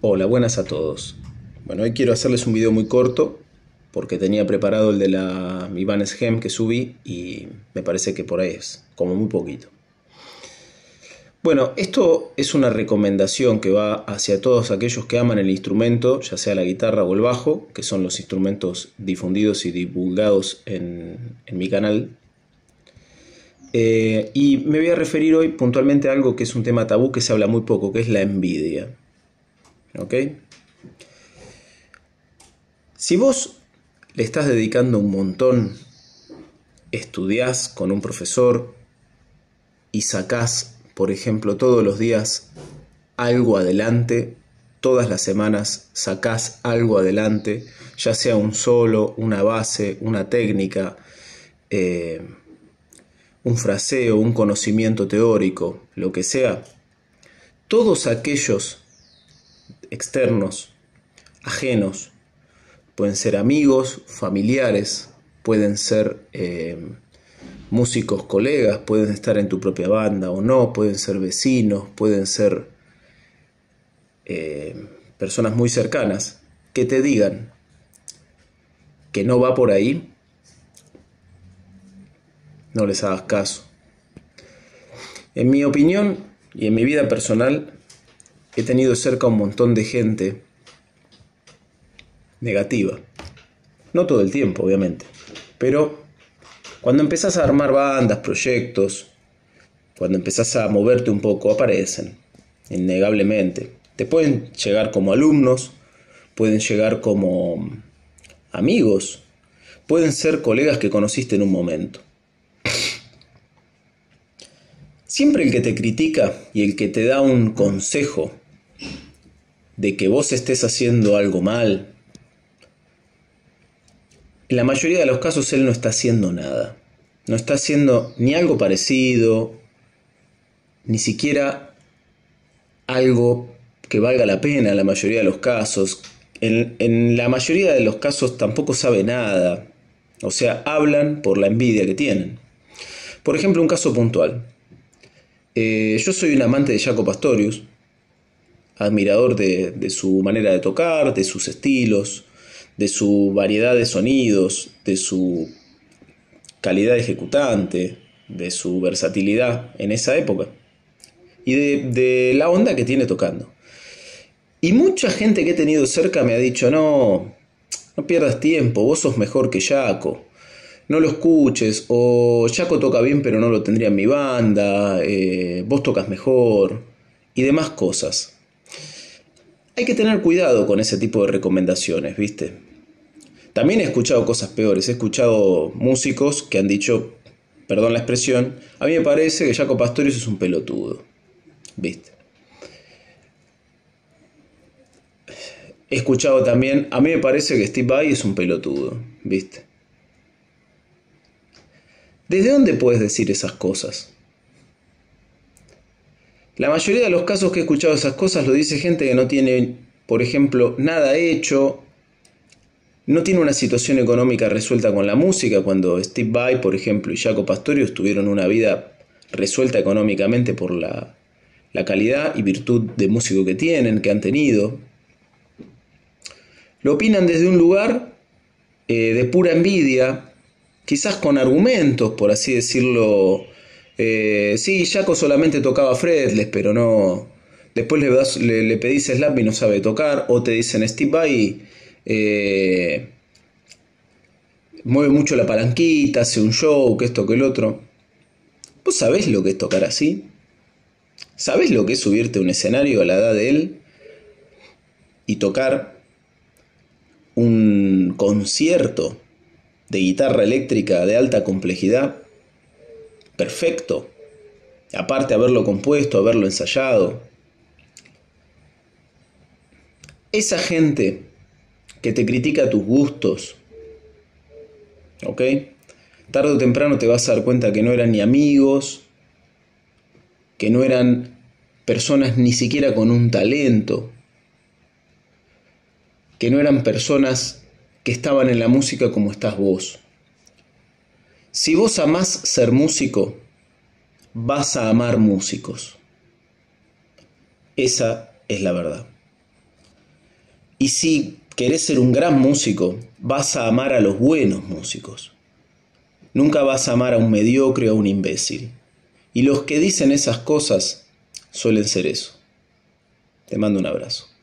Hola, buenas a todos. Bueno, hoy quiero hacerles un video muy corto porque tenía preparado el de la Iván Gem que subí y me parece que por ahí es, como muy poquito. Bueno, esto es una recomendación que va hacia todos aquellos que aman el instrumento, ya sea la guitarra o el bajo, que son los instrumentos difundidos y divulgados en, mi canal. Eh, y me voy a referir hoy puntualmente a algo que es un tema tabú que se habla muy poco, que es la envidia. Si vos le estás dedicando un montón, estudias con un profesor y sacás, por ejemplo, todos los días algo adelante, todas las semanas sacás algo adelante, ya sea un solo, una base, una técnica, eh, un fraseo, un conocimiento teórico, lo que sea, todos aquellos externos, ajenos. Pueden ser amigos, familiares, pueden ser eh, músicos, colegas, pueden estar en tu propia banda o no, pueden ser vecinos, pueden ser eh, personas muy cercanas, que te digan que no va por ahí, no les hagas caso. En mi opinión y en mi vida personal, he tenido cerca un montón de gente negativa. No todo el tiempo, obviamente. Pero cuando empezás a armar bandas, proyectos, cuando empezás a moverte un poco, aparecen, innegablemente. Te pueden llegar como alumnos, pueden llegar como amigos, pueden ser colegas que conociste en un momento. Siempre el que te critica y el que te da un consejo de que vos estés haciendo algo mal. En la mayoría de los casos él no está haciendo nada. No está haciendo ni algo parecido, ni siquiera algo que valga la pena en la mayoría de los casos. En, la mayoría de los casos tampoco sabe nada. O sea, hablan por la envidia que tienen. Por ejemplo, un caso puntual. Eh, yo soy un amante de Jaco Pastorius, admirador de, su manera de tocar, de sus estilos, de su variedad de sonidos, de su calidad ejecutante, de su versatilidad en esa época y de, la onda que tiene tocando. Y mucha gente que he tenido cerca me ha dicho, no, no pierdas tiempo, vos sos mejor que Jaco, no lo escuches, o Jaco toca bien pero no lo tendría en mi banda, eh, vos tocas mejor, y demás cosas. Hay que tener cuidado con ese tipo de recomendaciones, ¿viste? También he escuchado cosas peores, he escuchado músicos que han dicho, perdón la expresión, a mí me parece que Jaco Pastorius es un pelotudo, ¿viste? He escuchado también, a mí me parece que Steve Vai es un pelotudo, ¿viste? ¿Desde dónde puedes decir esas cosas? La mayoría de los casos que he escuchado esas cosas lo dice gente que no tiene, por ejemplo, nada hecho, no tiene una situación económica resuelta con la música, cuando Steve Vai, por ejemplo, y Jaco Pastorius tuvieron una vida resuelta económicamente por la, calidad y virtud de músico que tienen, que han tenido. Lo opinan desde un lugar eh, de pura envidia, quizás con argumentos, por así decirlo, eh, sí, Jaco solamente tocaba Fredles, pero no. Después le, le, y no sabe tocar, o te dicen Steve eh, Vai. mueve mucho la palanquita, hace un show, que esto, que el otro. ¿Vos sabés lo que es tocar así? ¿Sabés lo que es subirte a un escenario a la edad de él y tocar un concierto de guitarra eléctrica de alta complejidad perfecto. Aparte haberlo compuesto, haberlo ensayado. Esa gente que te critica tus gustos, ¿ok? Tarde o temprano te vas a dar cuenta que no eran ni amigos, que no eran personas ni siquiera con un talento, que no eran personas que estaban en la música como estás vos. Si vos amás ser músico, vas a amar músicos. Esa es la verdad. Y si querés ser un gran músico, vas a amar a los buenos músicos. Nunca vas a amar a un mediocre o a un imbécil. Y los que dicen esas cosas suelen ser eso. Te mando un abrazo.